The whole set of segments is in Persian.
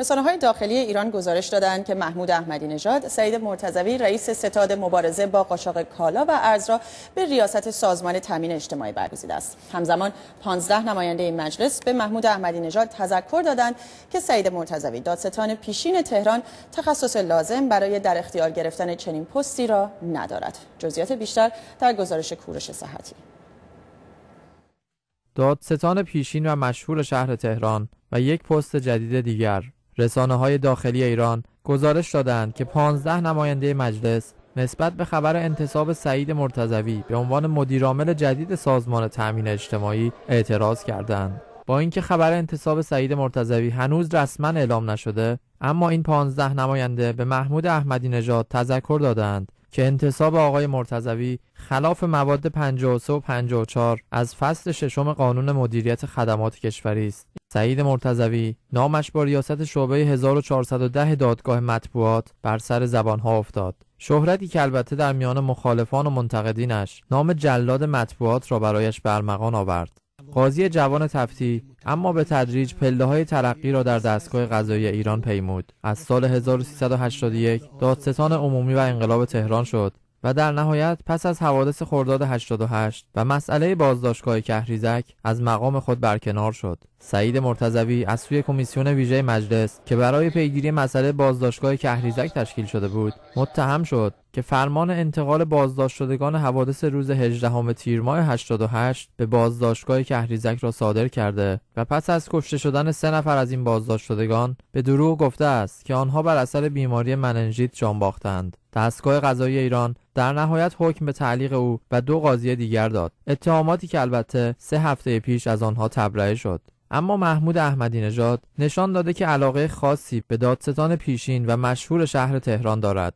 رسانه های داخلی ایران گزارش دادند که محمود احمدی نژاد سعید مرتضوی رئیس ستاد مبارزه با قاچاق کالا و ارز را به ریاست سازمان تامین اجتماعی برگزیده است همزمان 15 نماینده این مجلس به محمود احمدی نژاد تذکر دادند که سعید مرتضوی دادستان پیشین تهران تخصص لازم برای در اختیار گرفتن چنین پستی را ندارد جزئیات بیشتر در گزارش کورش صحتی دادستان پیشین و مشهور شهر تهران و یک پست جدید دیگر رسانه های داخلی ایران گزارش دادند که 15 نماینده مجلس نسبت به خبر انتصاب سعید مرتضوی به عنوان مدیرعامل جدید سازمان تأمین اجتماعی اعتراض کردند. با اینکه خبر انتصاب سعید مرتضوی هنوز رسما اعلام نشده، اما این 15 نماینده به محمود احمدی نژاد تذکر دادند که انتصاب آقای مرتضوی خلاف مواد 53 و 54 از فصل ششم قانون مدیریت خدمات کشوری است. سعید مرتضوی نامش با ریاست شعبه 1410 دادگاه مطبوعات بر سر زبانها افتاد. شهرتی که البته در میان مخالفان و منتقدینش نام جلاد مطبوعات را برایش برمغان آورد. قاضی جوان تفتی اما به تدریج پله های ترقی را در دستگاه قضایی ایران پیمود از سال 1381 دادستان عمومی و انقلاب تهران شد و در نهایت پس از حوادث خرداد 88 و مسئله بازداشتگاه کهریزک از مقام خود برکنار شد. سعید مرتضوی از سوی کمیسیون ویژه مجلس که برای پیگیری مسئله بازداشتگاه کهریزک تشکیل شده بود، متهم شد که فرمان انتقال بازداشت شدگان حوادث روز 18 تیر ماه 88 به بازداشتگاه کهریزک را صادر کرده و پس از کشته شدن سه نفر از این بازداشت شدگان به دروغ گفته است که آنها بر اثر بیماری مننژیت جان باختند دستگاه قضایی ایران در نهایت حکم به تعلیق او و دو قاضی دیگر داد اتهاماتی که البته سه هفته پیش از آنها تبرئه شد اما محمود احمدی نژاد نشان داده که علاقه خاصی به دادستان پیشین و مشهور شهر تهران دارد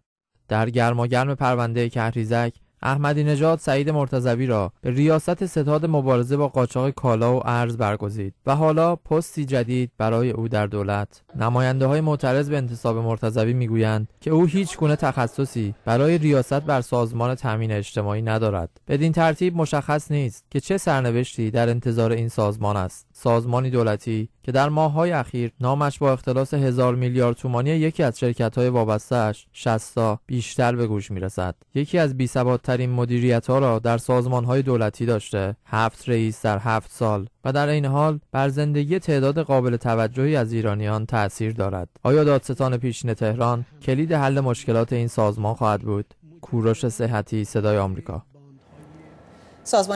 در گرماگرم پرونده کهریزک احمدی نژاد سعید مرتضوی را به ریاست ستاد مبارزه با قاچاق کالا و ارز برگزید و حالا پستی جدید برای او در دولت نماینده های معترض به انتصاب مرتضوی میگویند که او هیچ گونه تخصصی برای ریاست بر سازمان تامین اجتماعی ندارد بدین ترتیب مشخص نیست که چه سرنوشتی در انتظار این سازمان است سازمانی دولتی که در ماههای اخیر نامش با اختلاس هزار میلیارد تومانی یکی از های وابستهاش شستا بیشتر به گوش میرسد یکی از بی بالاترین مدیریت ها را در سازمان های دولتی داشته هفت رئیس در هفت سال و در این حال بر زندگی تعداد قابل توجهی از ایرانیان تاثیر دارد آیا دادستان پیشین تهران کلید حل مشکلات این سازمان خواهد بود کوروش صحتی صدای آمریکا